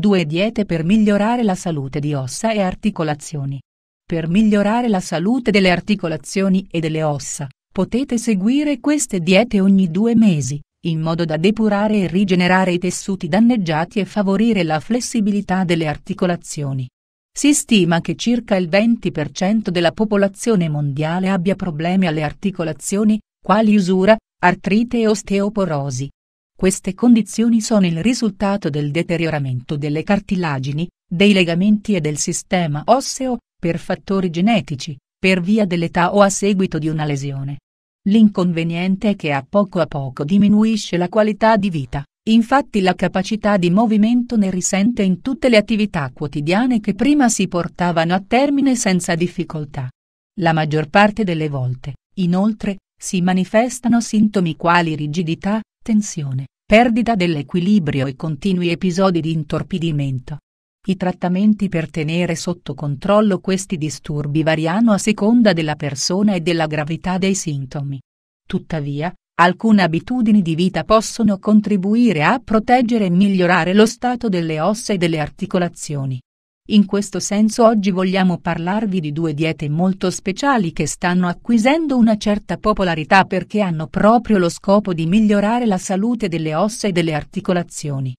Due diete per migliorare la salute di ossa e articolazioni. Per migliorare la salute delle articolazioni e delle ossa, potete seguire queste diete ogni due mesi, in modo da depurare e rigenerare i tessuti danneggiati e favorire la flessibilità delle articolazioni. Si stima che circa il 20% della popolazione mondiale abbia problemi alle articolazioni, quali usura, artrite e osteoporosi. Queste condizioni sono il risultato del deterioramento delle cartilagini, dei legamenti e del sistema osseo, per fattori genetici, per via dell'età o a seguito di una lesione. L'inconveniente è che a poco a poco diminuisce la qualità di vita, infatti la capacità di movimento ne risente in tutte le attività quotidiane che prima si portavano a termine senza difficoltà. La maggior parte delle volte, inoltre, si manifestano sintomi quali rigidità, tensione, perdita dell'equilibrio e continui episodi di intorpidimento. I trattamenti per tenere sotto controllo questi disturbi variano a seconda della persona e della gravità dei sintomi. Tuttavia, alcune abitudini di vita possono contribuire a proteggere e migliorare lo stato delle ossa e delle articolazioni. In questo senso oggi vogliamo parlarvi di due diete molto speciali che stanno acquisendo una certa popolarità perché hanno proprio lo scopo di migliorare la salute delle ossa e delle articolazioni.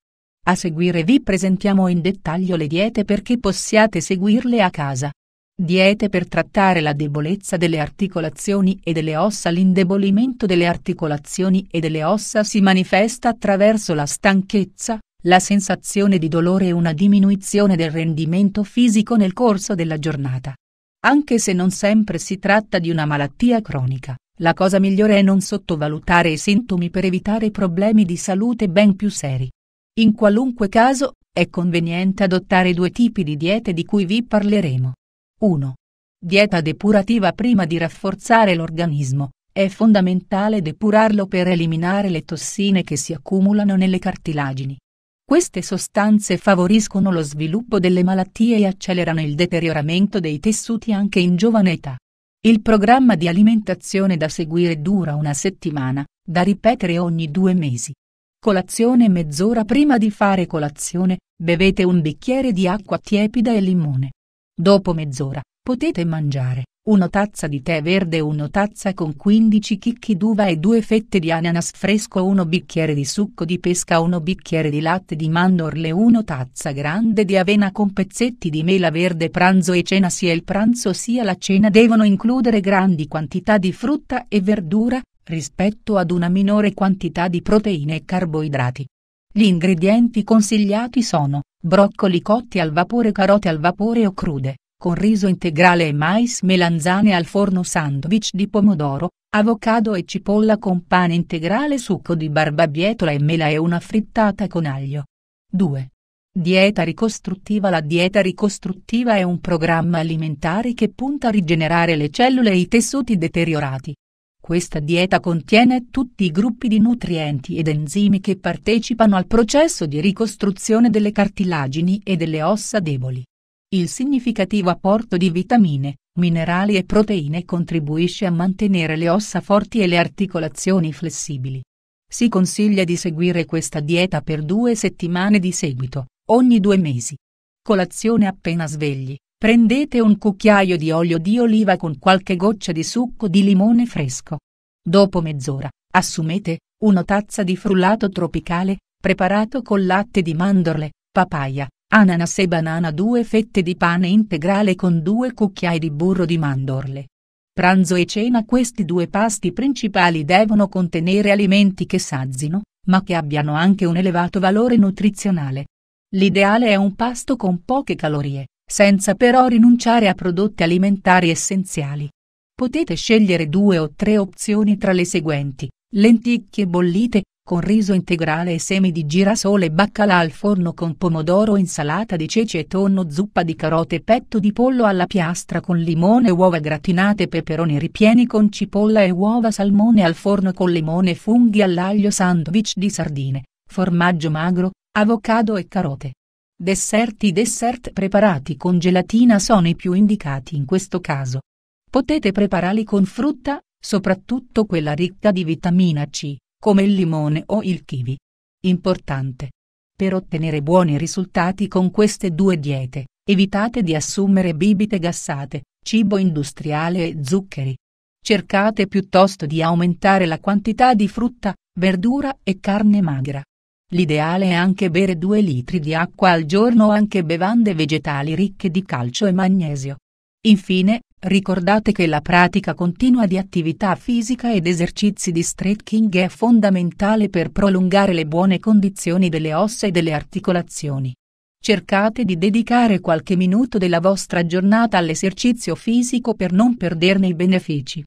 A seguire vi presentiamo in dettaglio le diete perché possiate seguirle a casa. Diete per trattare la debolezza delle articolazioni e delle ossa L'indebolimento delle articolazioni e delle ossa si manifesta attraverso la stanchezza, la sensazione di dolore e una diminuzione del rendimento fisico nel corso della giornata. Anche se non sempre si tratta di una malattia cronica, la cosa migliore è non sottovalutare i sintomi per evitare problemi di salute ben più seri. In qualunque caso, è conveniente adottare due tipi di diete di cui vi parleremo. 1. Dieta depurativa Prima di rafforzare l'organismo, è fondamentale depurarlo per eliminare le tossine che si accumulano nelle cartilagini. Queste sostanze favoriscono lo sviluppo delle malattie e accelerano il deterioramento dei tessuti anche in giovane età. Il programma di alimentazione da seguire dura una settimana, da ripetere ogni due mesi. Colazione mezz'ora prima di fare colazione, bevete un bicchiere di acqua tiepida e limone. Dopo mezz'ora, potete mangiare. 1 tazza di tè verde 1 tazza con 15 chicchi d'uva e 2 fette di ananas fresco 1 bicchiere di succo di pesca 1 bicchiere di latte di mandorle 1 tazza grande di avena con pezzetti di mela verde pranzo e cena sia il pranzo sia la cena devono includere grandi quantità di frutta e verdura, rispetto ad una minore quantità di proteine e carboidrati. Gli ingredienti consigliati sono, broccoli cotti al vapore carote al vapore o crude, con riso integrale e mais melanzane al forno sandwich di pomodoro, avocado e cipolla con pane integrale succo di barbabietola e mela e una frittata con aglio. 2. Dieta ricostruttiva La dieta ricostruttiva è un programma alimentare che punta a rigenerare le cellule e i tessuti deteriorati. Questa dieta contiene tutti i gruppi di nutrienti ed enzimi che partecipano al processo di ricostruzione delle cartilagini e delle ossa deboli. Il significativo apporto di vitamine, minerali e proteine contribuisce a mantenere le ossa forti e le articolazioni flessibili. Si consiglia di seguire questa dieta per due settimane di seguito, ogni due mesi. Colazione appena svegli, prendete un cucchiaio di olio di oliva con qualche goccia di succo di limone fresco. Dopo mezz'ora, assumete una tazza di frullato tropicale, preparato con latte di mandorle, papaya, ananas e banana 2 fette di pane integrale con 2 cucchiai di burro di mandorle. Pranzo e cena Questi due pasti principali devono contenere alimenti che sazzino, ma che abbiano anche un elevato valore nutrizionale. L'ideale è un pasto con poche calorie, senza però rinunciare a prodotti alimentari essenziali. Potete scegliere due o tre opzioni tra le seguenti lenticchie bollite con riso integrale e semi di girasole baccalà al forno con pomodoro insalata di ceci e tonno zuppa di carote petto di pollo alla piastra con limone uova gratinate peperoni ripieni con cipolla e uova salmone al forno con limone funghi all'aglio sandwich di sardine, formaggio magro, avocado e carote. Desserti dessert preparati con gelatina sono i più indicati in questo caso. Potete prepararli con frutta, soprattutto quella ricca di vitamina C, come il limone o il kiwi. Importante. Per ottenere buoni risultati con queste due diete, evitate di assumere bibite gassate, cibo industriale e zuccheri. Cercate piuttosto di aumentare la quantità di frutta, verdura e carne magra. L'ideale è anche bere 2 litri di acqua al giorno o anche bevande vegetali ricche di calcio e magnesio. Infine, Ricordate che la pratica continua di attività fisica ed esercizi di stretching è fondamentale per prolungare le buone condizioni delle ossa e delle articolazioni. Cercate di dedicare qualche minuto della vostra giornata all'esercizio fisico per non perderne i benefici.